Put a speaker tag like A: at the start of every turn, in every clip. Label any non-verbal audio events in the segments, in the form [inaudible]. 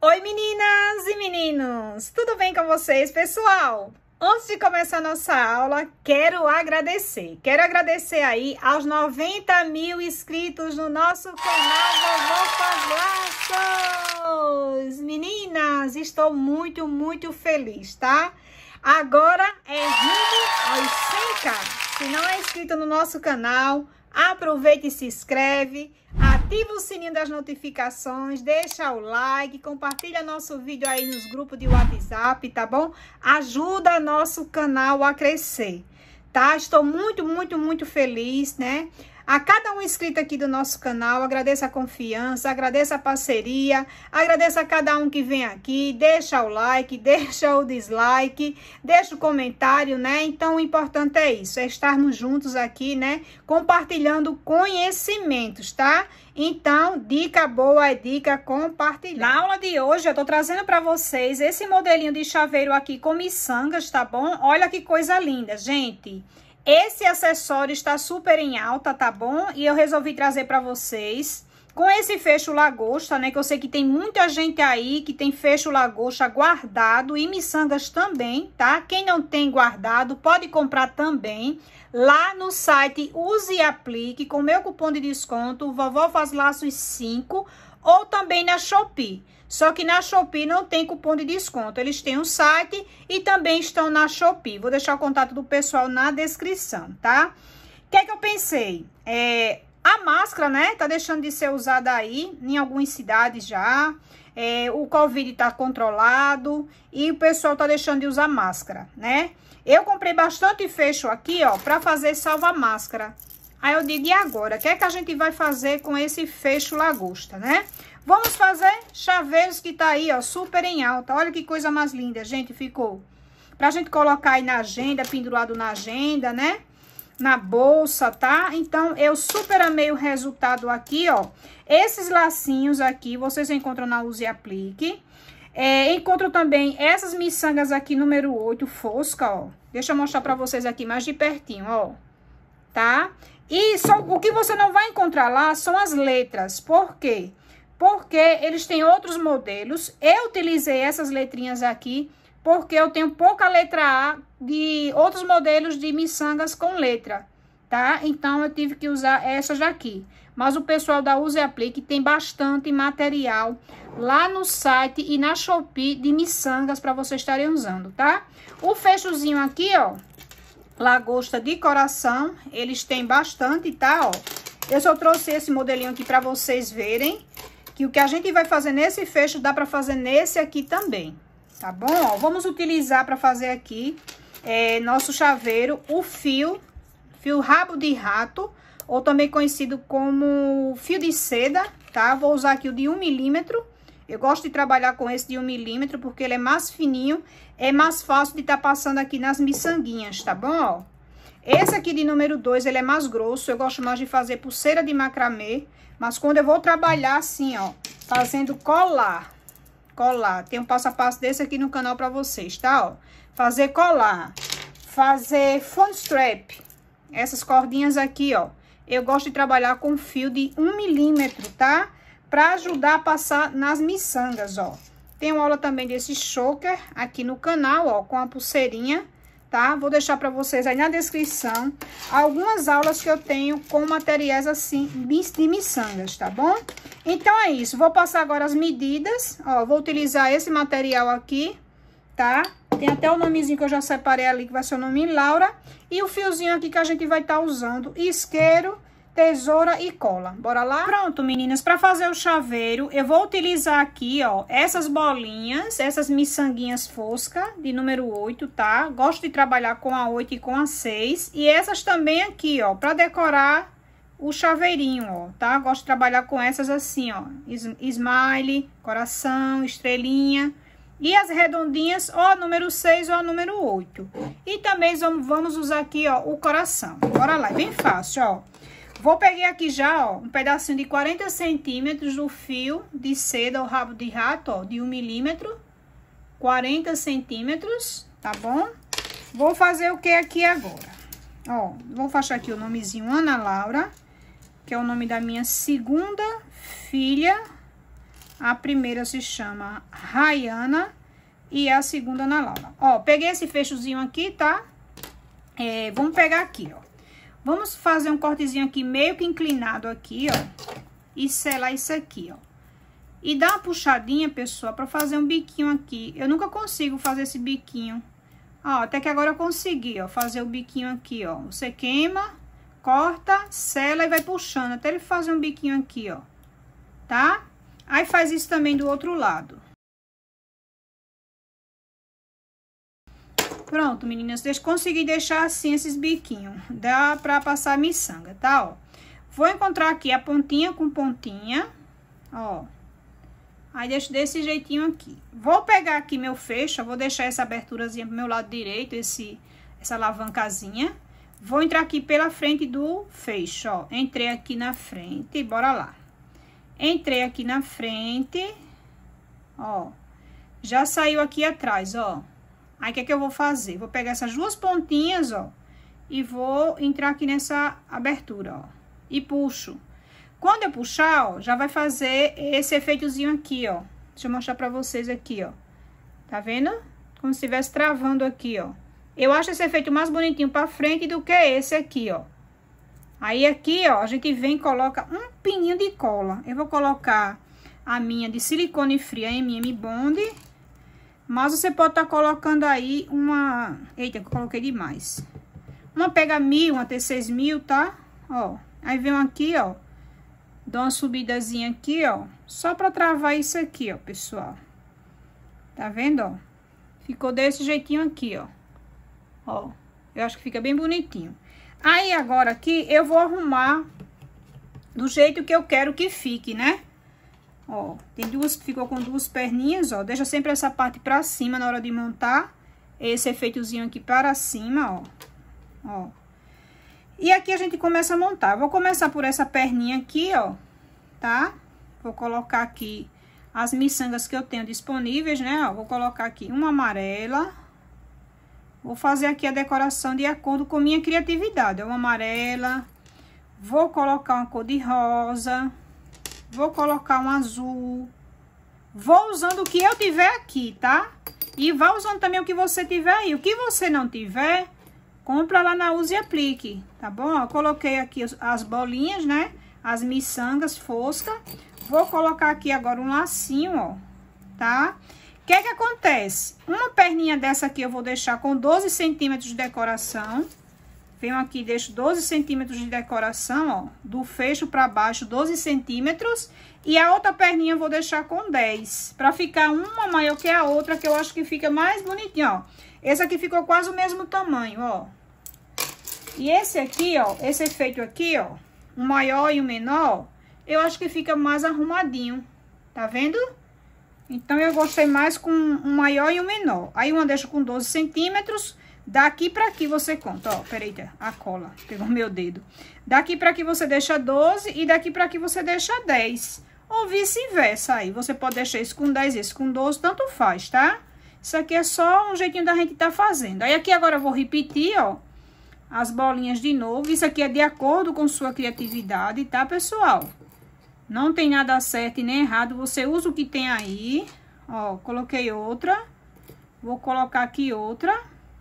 A: Oi meninas e meninos, tudo bem com vocês pessoal? Antes de começar nossa aula, quero agradecer. Quero agradecer aí aos 90 mil inscritos no nosso canal Vovô Laços. Meninas, estou muito, muito feliz, tá? Agora é rumo aos 100k. Se não é inscrito no nosso canal, aproveite e se inscreve. Ativa o sininho das notificações, deixa o like, compartilha nosso vídeo aí nos grupos de WhatsApp, tá bom? Ajuda nosso canal a crescer, tá? Estou muito, muito, muito feliz, né? A cada um inscrito aqui do nosso canal, agradeço a confiança, agradeço a parceria, agradeço a cada um que vem aqui, deixa o like, [laughs] deixa o dislike, deixa o comentário, né? Então, o importante é isso, é estarmos juntos aqui, né? Compartilhando conhecimentos, tá? Então, dica boa é dica compartilhada. Na aula de hoje, eu tô trazendo para vocês esse modelinho de chaveiro aqui com miçangas, tá bom? Olha que coisa linda, gente! Gente! Esse acessório está super em alta, tá bom? E eu resolvi trazer para vocês com esse fecho lagosta, né? Que eu sei que tem muita gente aí que tem fecho lagosta guardado e miçangas também, tá? Quem não tem guardado pode comprar também lá no site Use e Aplique com meu cupom de desconto, vovó faz laços 5 ou também na Shopee. Só que na Shopee não tem cupom de desconto. Eles têm um site e também estão na Shopee. Vou deixar o contato do pessoal na descrição, tá? O que é que eu pensei? É, a máscara, né, tá deixando de ser usada aí em algumas cidades já. É, o Covid tá controlado e o pessoal tá deixando de usar máscara, né? Eu comprei bastante fecho aqui, ó, pra fazer salva-máscara. Aí eu digo, e agora? O que é que a gente vai fazer com esse fecho lagosta, né? Vamos fazer chaveiros que tá aí, ó, super em alta. Olha que coisa mais linda, gente, ficou. Pra gente colocar aí na agenda, pendurado na agenda, né? Na bolsa, tá? Então, eu super amei o resultado aqui, ó. Esses lacinhos aqui, vocês encontram na Use Aplique. É, encontro também essas miçangas aqui, número 8, fosca, ó. Deixa eu mostrar pra vocês aqui mais de pertinho, ó. Tá? E só, o que você não vai encontrar lá são as letras. Por quê? Porque eles têm outros modelos. Eu utilizei essas letrinhas aqui porque eu tenho pouca letra A de outros modelos de miçangas com letra, tá? Então, eu tive que usar essas daqui. Mas o pessoal da Use e Aplique tem bastante material lá no site e na Shopee de miçangas para vocês estarem usando, tá? O fechozinho aqui, ó, lagosta de coração. Eles têm bastante, tá? Ó, eu só trouxe esse modelinho aqui para vocês verem que o que a gente vai fazer nesse fecho dá para fazer nesse aqui também, tá bom? Ó, vamos utilizar para fazer aqui é, nosso chaveiro o fio, fio rabo de rato, ou também conhecido como fio de seda, tá? Vou usar aqui o de 1 milímetro. Eu gosto de trabalhar com esse de um milímetro, porque ele é mais fininho, é mais fácil de estar tá passando aqui nas miçanguinhas, tá bom? Esse aqui de número 2, ele é mais grosso, eu gosto mais de fazer pulseira de macramê, mas quando eu vou trabalhar assim, ó, fazendo colar, colar, tem um passo a passo desse aqui no canal pra vocês, tá, ó? Fazer colar, fazer phone strap, essas cordinhas aqui, ó, eu gosto de trabalhar com fio de 1 um milímetro, tá? para ajudar a passar nas miçangas, ó. Tem uma aula também desse choker aqui no canal, ó, com a pulseirinha, tá? Vou deixar para vocês aí na descrição algumas aulas que eu tenho com materiais assim de miçangas, tá bom? Então é isso, vou passar agora as medidas, ó, vou utilizar esse material aqui, tá? Tem até o nomezinho que eu já separei ali, que vai ser o nome Laura. E o fiozinho aqui que a gente vai estar tá usando, isqueiro tesoura e cola. Bora lá? Pronto, meninas, para fazer o chaveiro, eu vou utilizar aqui, ó, essas bolinhas, essas miçanguinhas fosca de número 8, tá? Gosto de trabalhar com a 8 e com a 6. E essas também aqui, ó, para decorar o chaveirinho, ó, tá? Gosto de trabalhar com essas assim, ó, smile, coração, estrelinha... E as redondinhas, ó, número 6 ou número 8. E também vamos usar aqui, ó, o coração. Bora lá, é bem fácil, ó. Vou pegar aqui já, ó, um pedacinho de 40 centímetros do fio de seda ou rabo de rato, ó, de um milímetro. 40 centímetros, tá bom? Vou fazer o que aqui agora? Ó, vou fechar aqui o nomezinho Ana Laura, que é o nome da minha segunda filha. A primeira se chama Rayana e a segunda Ana Laura. Ó, peguei esse fechozinho aqui, tá? É, vamos pegar aqui, ó. Vamos fazer um cortezinho aqui, meio que inclinado aqui, ó. E selar isso aqui, ó. E dá uma puxadinha, pessoal, pra fazer um biquinho aqui. Eu nunca consigo fazer esse biquinho. Ó, até que agora eu consegui, ó, fazer o biquinho aqui, ó. Você queima, corta, sela e vai puxando até ele fazer um biquinho aqui, ó. Tá? Aí faz isso também do outro lado. Pronto, meninas, deixa, consegui deixar assim esses biquinhos. Dá pra passar miçanga, tá? Ó. Vou encontrar aqui a pontinha com pontinha, ó. Aí, deixo desse jeitinho aqui. Vou pegar aqui meu fecho, vou deixar essa aberturazinha pro meu lado direito, esse, essa alavancazinha. Vou entrar aqui pela frente do fecho, ó. Entrei aqui na frente, bora lá. Entrei aqui na frente, ó. Já saiu aqui atrás, ó. Aí, o que é que eu vou fazer? Vou pegar essas duas pontinhas, ó, e vou entrar aqui nessa abertura, ó, e puxo. Quando eu puxar, ó, já vai fazer esse efeitozinho aqui, ó. Deixa eu mostrar pra vocês aqui, ó. Tá vendo? Como se estivesse travando aqui, ó. Eu acho esse efeito mais bonitinho pra frente do que esse aqui, ó. Aí, aqui, ó, a gente vem e coloca um pininho de cola. Eu vou colocar a minha de silicone fria MM Bond mas você pode estar tá colocando aí uma... Eita, eu coloquei demais. Uma pega mil, uma T6 mil, tá? Ó, aí vem aqui, ó. Dou uma subidazinha aqui, ó. Só pra travar isso aqui, ó, pessoal. Tá vendo, ó? Ficou desse jeitinho aqui, ó. Ó, eu acho que fica bem bonitinho. Aí, agora aqui, eu vou arrumar do jeito que eu quero que fique, né? Ó, tem duas, que ficou com duas perninhas, ó. Deixa sempre essa parte pra cima na hora de montar. Esse efeitozinho aqui para cima, ó. Ó. E aqui a gente começa a montar. Vou começar por essa perninha aqui, ó, tá? Vou colocar aqui as miçangas que eu tenho disponíveis, né? Ó, vou colocar aqui uma amarela. Vou fazer aqui a decoração de acordo com minha criatividade. É uma amarela. Vou colocar uma cor de rosa. Vou colocar um azul. Vou usando o que eu tiver aqui, tá? E vá usando também o que você tiver aí. O que você não tiver, compra lá na Use e Aplique, tá bom? Eu coloquei aqui as bolinhas, né? As miçangas fosca. Vou colocar aqui agora um lacinho, ó, tá? O que é que acontece? Uma perninha dessa aqui eu vou deixar com 12 centímetros de decoração. Venho aqui, deixo 12 centímetros de decoração, ó, do fecho para baixo, 12 centímetros. E a outra perninha eu vou deixar com 10, pra ficar uma maior que a outra, que eu acho que fica mais bonitinho, ó. Esse aqui ficou quase o mesmo tamanho, ó. E esse aqui, ó, esse efeito aqui, ó, o maior e o menor, eu acho que fica mais arrumadinho, tá vendo? Então, eu gostei mais com um maior e um menor. Aí, uma deixo com 12 centímetros Daqui pra aqui você conta, ó, peraí, tá. a cola, pegou meu dedo. Daqui pra aqui você deixa 12 e daqui pra aqui você deixa 10. Ou vice-versa aí, você pode deixar isso com 10 isso esse com 12, tanto faz, tá? Isso aqui é só um jeitinho da gente tá fazendo. Aí aqui agora eu vou repetir, ó, as bolinhas de novo. Isso aqui é de acordo com sua criatividade, tá, pessoal? Não tem nada certo e nem errado, você usa o que tem aí. Ó, coloquei outra. Vou colocar aqui outra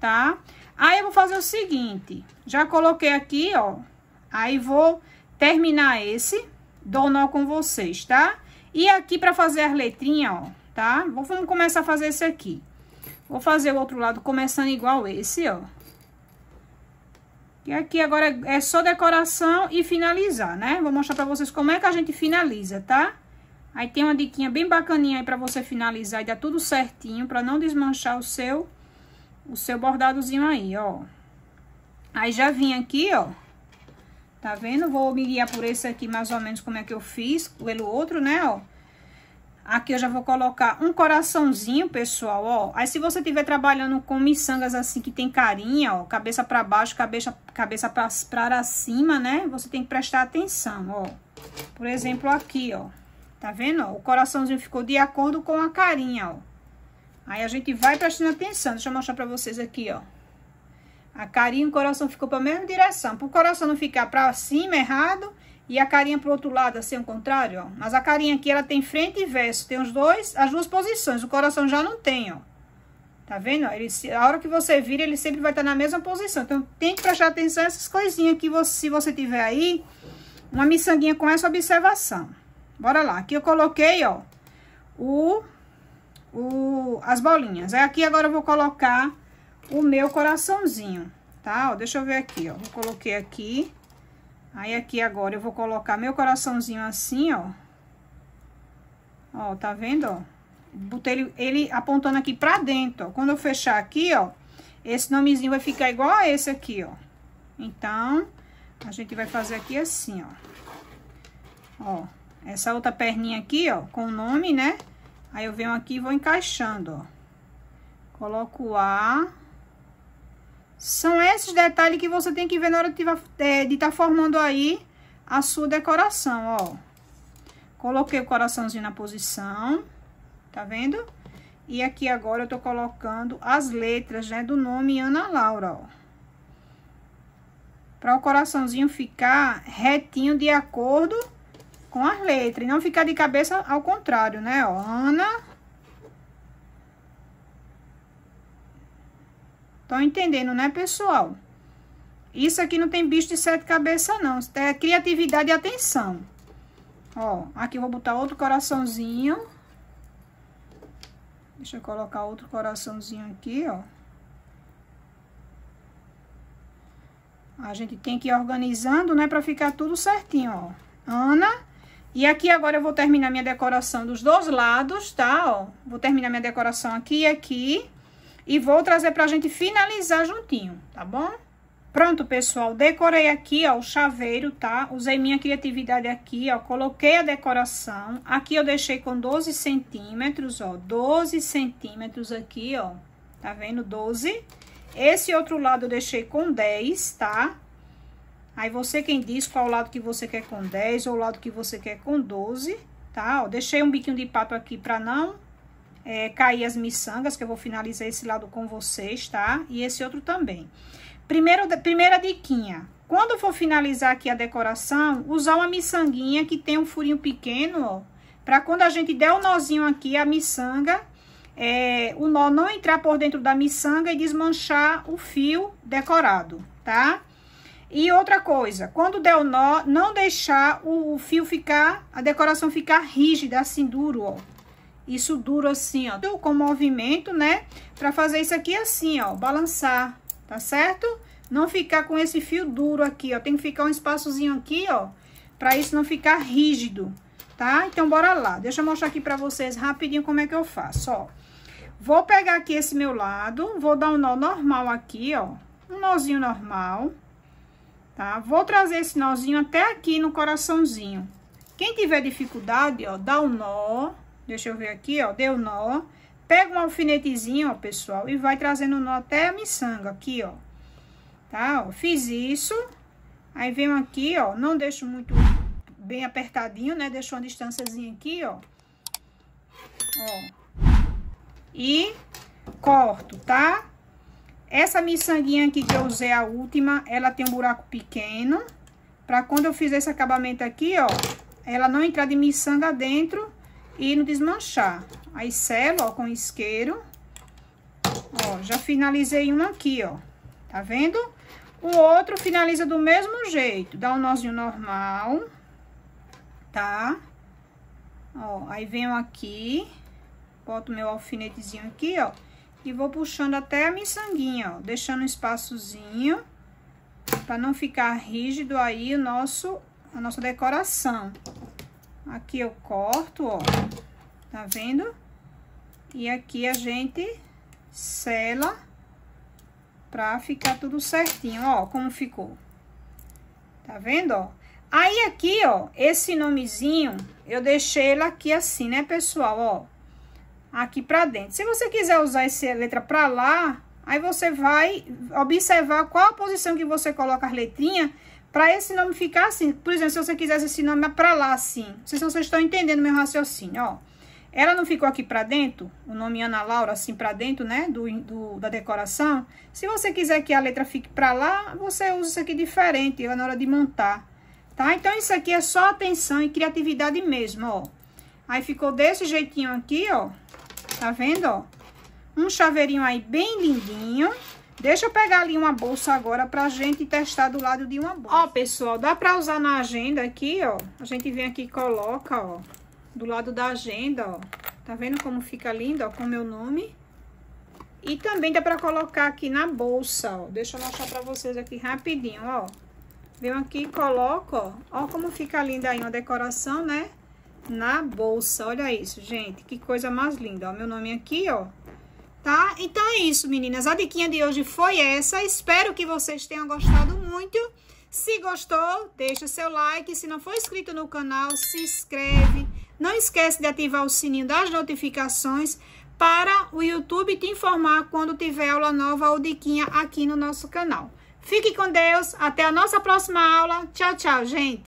A: tá? Aí, eu vou fazer o seguinte, já coloquei aqui, ó, aí vou terminar esse, dou nó com vocês, tá? E aqui, pra fazer as letrinhas, ó, tá? Vamos começar a fazer esse aqui. Vou fazer o outro lado começando igual esse, ó. E aqui agora é, é só decoração e finalizar, né? Vou mostrar pra vocês como é que a gente finaliza, tá? Aí tem uma diquinha bem bacaninha aí pra você finalizar e dar tudo certinho, pra não desmanchar o seu o seu bordadozinho aí, ó. Aí já vim aqui, ó. Tá vendo? Vou me guiar por esse aqui mais ou menos como é que eu fiz, pelo outro, né, ó. Aqui eu já vou colocar um coraçãozinho, pessoal, ó. Aí se você tiver trabalhando com miçangas assim que tem carinha, ó, cabeça para baixo, cabeça cabeça para cima, né? Você tem que prestar atenção, ó. Por exemplo, aqui, ó. Tá vendo? O coraçãozinho ficou de acordo com a carinha, ó. Aí a gente vai prestando atenção. Deixa eu mostrar pra vocês aqui, ó. A carinha e o coração ficou pra mesma direção. Pro coração não ficar pra cima, errado. E a carinha pro outro lado, assim, ao contrário, ó. Mas a carinha aqui, ela tem frente e verso. Tem os dois, as duas posições. O coração já não tem, ó. Tá vendo? Ele, a hora que você vira, ele sempre vai estar tá na mesma posição. Então, tem que prestar atenção nessas coisinhas que você, se você tiver aí, uma miçanguinha com essa observação. Bora lá. Aqui eu coloquei, ó, o o, as bolinhas. Aí é aqui agora eu vou colocar o meu coraçãozinho, tá? Ó, deixa eu ver aqui, ó. Eu coloquei aqui. Aí aqui agora eu vou colocar meu coraçãozinho assim, ó. Ó, tá vendo, ó? Botei ele, ele apontando aqui pra dentro, ó. Quando eu fechar aqui, ó, esse nomezinho vai ficar igual a esse aqui, ó. Então, a gente vai fazer aqui assim, ó. Ó, essa outra perninha aqui, ó, com o nome, né? Aí, eu venho aqui e vou encaixando, ó. Coloco A. São esses detalhes que você tem que ver na hora de estar é, tá formando aí a sua decoração, ó. Coloquei o coraçãozinho na posição, tá vendo? E aqui agora eu tô colocando as letras, né, do nome Ana Laura, ó. Pra o coraçãozinho ficar retinho de acordo com as letras. E não ficar de cabeça ao contrário, né? Ó, Ana. Estão entendendo, né, pessoal? Isso aqui não tem bicho de sete cabeças, não. Isso é criatividade e atenção. Ó, aqui eu vou botar outro coraçãozinho. Deixa eu colocar outro coraçãozinho aqui, ó. A gente tem que ir organizando, né, pra ficar tudo certinho, ó. Ana. E aqui agora eu vou terminar minha decoração dos dois lados, tá? Ó, vou terminar minha decoração aqui e aqui. E vou trazer pra gente finalizar juntinho, tá bom? Pronto, pessoal, decorei aqui, ó, o chaveiro, tá? Usei minha criatividade aqui, ó, coloquei a decoração. Aqui eu deixei com 12 centímetros, ó, 12 centímetros aqui, ó, tá vendo? 12. Esse outro lado eu deixei com 10, tá? Aí você quem diz qual lado que você quer com 10 ou o lado que você quer com 12, tá? Ó, deixei um biquinho de pato aqui pra não é, cair as miçangas, que eu vou finalizar esse lado com vocês, tá? E esse outro também. Primeiro, primeira diquinha. Quando for finalizar aqui a decoração, usar uma miçanguinha que tem um furinho pequeno, ó. Pra quando a gente der o um nozinho aqui, a miçanga, é, o nó não entrar por dentro da miçanga e desmanchar o fio decorado, Tá? E outra coisa, quando der o nó, não deixar o, o fio ficar, a decoração ficar rígida, assim, duro, ó. Isso duro assim, ó, com movimento, né? Pra fazer isso aqui assim, ó, balançar, tá certo? Não ficar com esse fio duro aqui, ó. Tem que ficar um espaçozinho aqui, ó, pra isso não ficar rígido, tá? Então, bora lá. Deixa eu mostrar aqui pra vocês rapidinho como é que eu faço, ó. Vou pegar aqui esse meu lado, vou dar um nó normal aqui, ó. Um nozinho normal tá? Vou trazer esse nozinho até aqui no coraçãozinho. Quem tiver dificuldade, ó, dá um nó, deixa eu ver aqui, ó, deu nó. Pega um alfinetezinho, ó, pessoal, e vai trazendo o nó até a miçanga aqui, ó. Tá, ó, fiz isso. Aí venho aqui, ó, não deixo muito bem apertadinho, né? Deixo uma distânciazinha aqui, ó. Ó. E corto, tá? Essa miçanguinha aqui que eu usei a última, ela tem um buraco pequeno. Pra quando eu fizer esse acabamento aqui, ó, ela não entrar de miçanga dentro e não desmanchar. Aí selo, ó, com isqueiro. Ó, já finalizei um aqui, ó. Tá vendo? O outro finaliza do mesmo jeito. Dá um nozinho normal, tá? Ó, aí venho aqui, boto meu alfinetezinho aqui, ó. E vou puxando até a miçanguinha, ó, deixando um espaçozinho para não ficar rígido aí o nosso, a nossa decoração. Aqui eu corto, ó, tá vendo? E aqui a gente sela pra ficar tudo certinho, ó, como ficou. Tá vendo, ó? Aí aqui, ó, esse nomezinho, eu deixei ele aqui assim, né, pessoal, ó aqui pra dentro. Se você quiser usar essa letra pra lá, aí você vai observar qual a posição que você coloca as letrinhas para esse nome ficar assim. Por exemplo, se você quisesse esse nome pra lá assim. Não sei se vocês estão entendendo meu raciocínio, ó. Ela não ficou aqui pra dentro, o nome Ana Laura assim pra dentro, né, do, do da decoração. Se você quiser que a letra fique pra lá, você usa isso aqui diferente, na hora de montar, tá? Então, isso aqui é só atenção e criatividade mesmo, ó. Aí ficou desse jeitinho aqui, ó. Tá vendo, ó? Um chaveirinho aí bem lindinho. Deixa eu pegar ali uma bolsa agora pra gente testar do lado de uma bolsa. Ó, pessoal, dá pra usar na agenda aqui, ó. A gente vem aqui e coloca, ó, do lado da agenda, ó. Tá vendo como fica lindo, ó, com o meu nome? E também dá pra colocar aqui na bolsa, ó. Deixa eu mostrar pra vocês aqui rapidinho, ó. Venho aqui e coloco, ó. Ó como fica linda aí uma decoração, né? na bolsa. Olha isso, gente, que coisa mais linda. Ó, meu nome aqui, ó. Tá? Então é isso, meninas. A diquinha de hoje foi essa. Espero que vocês tenham gostado muito. Se gostou, deixa seu like. Se não for inscrito no canal, se inscreve. Não esquece de ativar o sininho das notificações para o YouTube te informar quando tiver aula nova ou diquinha aqui no nosso canal. Fique com Deus, até a nossa próxima aula. Tchau, tchau, gente!